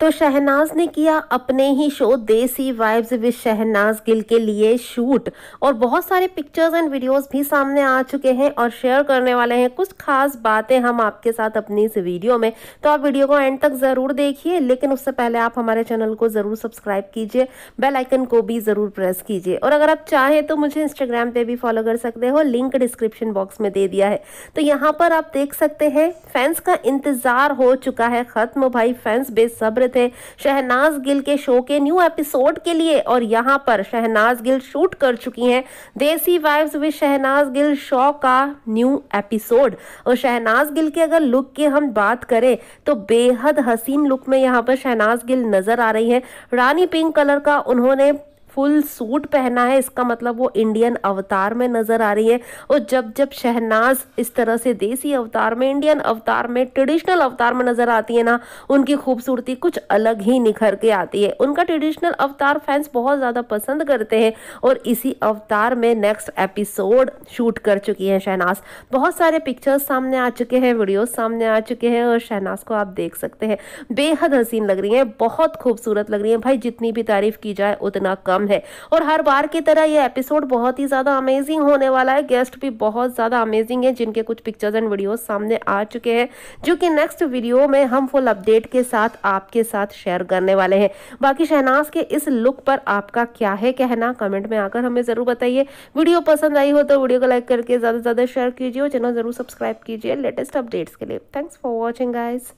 तो शहनाज ने किया अपने ही show desi vibes with Shehnaaz Gill के लिए शूट और बहुत सारे पिक्चर्स एंड वीडियोस भी सामने आ चुके हैं और शेयर करने वाले हैं कुछ खास बातें हम आपके साथ अपनी इस वीडियो में तो आप वीडियो को एंड तक ज़रूर देखिए लेकिन उससे पहले आप हमारे चैनल को ज़रूर सब्सक्राइब कीजिए बेलाइकन को भी ज़रूर प्रेस कीजिए और अगर आप चाहें तो मुझे इंस्टाग्राम पर भी फॉलो कर सकते हो लिंक डिस्क्रिप्शन बॉक्स में दे दिया है तो यहाँ पर आप देख सकते हैं फैंस का इंतज़ार हो चुका है ख़त्म भाई फैंस बेसब्र रहे थे शहनाज गिल के शो के न्यू एपिसोड के लिए और यहाँ पर शहनाज गिल शूट कर चुकी हैं desi vibes with Shehnaaz Gill show का न्यू एपिसोड और शहनाज गिल के अगर लुक की हम बात करें तो बेहद हसीन लुक में यहाँ पर शहनाज गिल नज़र आ रही है रानी पिंक कलर का उन्होंने फुल सूट पहना है इसका मतलब वो इंडियन अवतार में नज़र आ रही है और जब जब शहनाज इस तरह से देसी अवतार में इंडियन अवतार में ट्रेडिशनल अवतार में नज़र आती है ना उनकी खूबसूरती कुछ अलग ही निखर के आती है उनका ट्रेडिशनल अवतार फैंस बहुत ज़्यादा पसंद करते हैं और इसी अवतार में नेक्स्ट एपिसोड शूट कर चुकी है शहनाज बहुत सारे पिक्चर्स सामने आ चुके हैं वीडियोज़ सामने आ चुके हैं और शहनाज को आप देख सकते हैं बेहद हसीन लग रही है बहुत खूबसूरत लग रही है भाई जितनी भी तारीफ़ की जाए उतना कम काम है और हर बार की तरह ये एपिसोड बहुत ही ज़्यादा अमेजिंग होने वाला है गेस्ट भी बहुत ज़्यादा अमेजिंग है जिनके कुछ पिक्चर्स एंड वीडियोस सामने आ चुके हैं जो कि नेक्स्ट वीडियो में हम फुल अपडेट के साथ आपके साथ शेयर करने वाले हैं बाकी शहनाज के इस लुक पर आपका क्या है कहना कमेंट में आकर हमें ज़रूर बताइए वीडियो पसंद आई हो तो वीडियो को लाइक करके ज़्यादा से ज़्यादा शेयर कीजिए और चैनल ज़रूर सब्सक्राइब कीजिए लेटेस्ट अपडेट्स के लिए थैंक्स फॉर वॉचिंग गाइज़